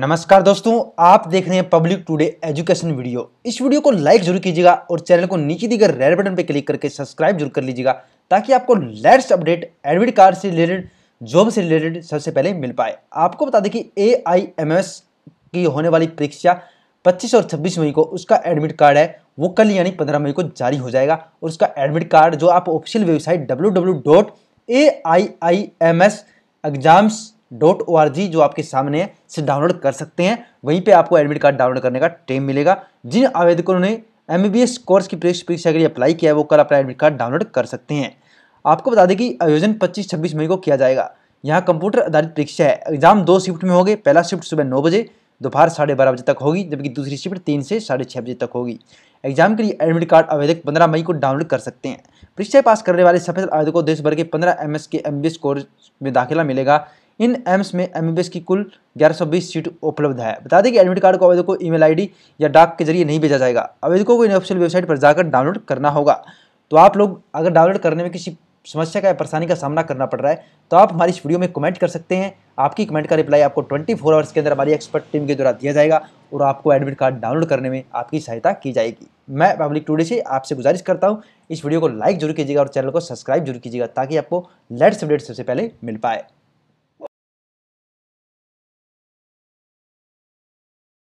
नमस्कार दोस्तों आप देख रहे हैं पब्लिक टुडे एजुकेशन वीडियो इस वीडियो को लाइक जरूर कीजिएगा और चैनल को नीचे दिए गए रेड बटन पर क्लिक करके सब्सक्राइब जरूर कर लीजिएगा ताकि आपको लेटेस्ट अपडेट एडमिट कार्ड से रिलेटेड जॉब से रिलेटेड सबसे पहले मिल पाए आपको बता दें कि ए की होने वाली परीक्षा 25 और 26 मई को उसका एडमिट कार्ड है वो कल यानी 15 मई को जारी हो जाएगा और उसका एडमिट कार्ड जो आप official website W A I I M S exams dot O R G जो आपके सामने है इसे डाउनलोड कर सकते हैं वहीं पे आपको एडमिट कार्ड डाउनलोड करने का टाइम मिलेगा जिन आवेदकों ने एम बी एस कोर्स की प्रवेश परीक्षा के लिए अप्लाई किया है वो कल अपना एडमिट कार्ड डाउनलोड कर सकते हैं आपको बता दें कि आयोजन 25-26 मई को किया जाएगा यहाँ कंप्यूटर आधारित परीक्षा है एग्जाम दो शिफ्ट में होंगे पहला शिफ्ट सुबह नौ बजे दोपहर साढ़े बारह बजे तक होगी जबकि दूसरी शिफ्ट तीन से साढ़े छः बजे तक होगी एग्जाम के लिए एडमिट कार्ड आवेदक पंद्रह मई को डाउनलोड कर सकते हैं परीक्षा पास करने वाले सफेद आवेदकों को देश भर के पंद्रह एम के एम कोर्स में दाखिला मिलेगा इन एम्स में एम की कुल 1120 सीट उपलब्ध है बता दें कि एडमिट कार्ड को आवेदक को ईमेल आईडी या डाक के जरिए नहीं भेजा जाएगा आवेदकों को इन ऑफिशियल वेबसाइट पर जाकर डाउनलोड करना होगा तो आप लोग अगर डाउनलोड करने में किसी समस्या का परेशानी का सामना करना पड़ रहा है तो आप हमारी इस वीडियो में कमेंट कर सकते हैं आपकी कमेंट का रिप्लाई आपको 24 फोर आवर्स के अंदर हमारी एक्सपर्ट टीम के द्वारा दिया जाएगा और आपको एडमिट कार्ड डाउनलोड करने में आपकी सहायता की जाएगी मैं पब्लिक टूडे से आपसे गुजारिश करता हूँ इस वीडियो को लाइक जरूर कीजिएगा और चैनल को सब्सक्राइब जरूर कीजिएगा ताकि आपको लेट्स अपडेट सबसे पहले मिल पाए